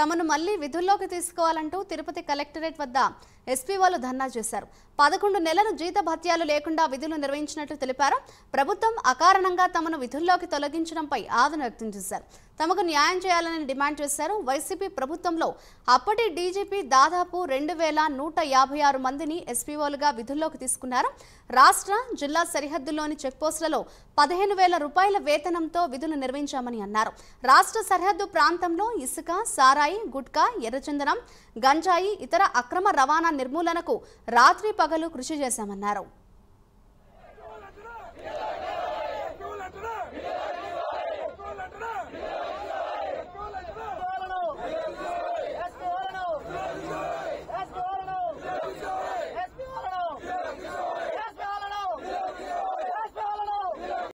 తమను మళ్లీ విధుల్లోకి తీసుకోవాలంటూ తిరుపతి కలెక్టరేట్ వద్ద ఎస్పీ వాళ్ళు ధర్నా చేశారు పదకొండు నెలలు జీత భత్యాలు లేకుండా విధులు నిర్వహించినట్లు తెలిపారు ప్రభుత్వం అకారణంగా తమను విధుల్లోకి తొలగించడంపై ఆదన వ్యక్తం చేశారు తమకు న్యాయం చేయాలని డిమాండ్ చేశారు వైసీపీ ప్రభుత్వంలో అప్పటి డీజీపీ దాదాపు రెండు వేల నూట యాభై ఆరు మందిని ఎస్పీఓలుగా విధుల్లోకి తీసుకున్నారు రాష్ట్ర జిల్లా సరిహద్దుల్లోని చెక్పోస్టులలో పదిహేను వేల రూపాయల వేతనంతో విధులు నిర్వహించామని అన్నారు రాష్ట్ర సరిహద్దు ప్రాంతంలో ఇసుక సారాయి గుట్కా ఎర్రచందనం గంజాయి ఇతర అక్రమ రవాణా నిర్మూలనకు రాత్రి పగలు కృషి చేశామన్నారు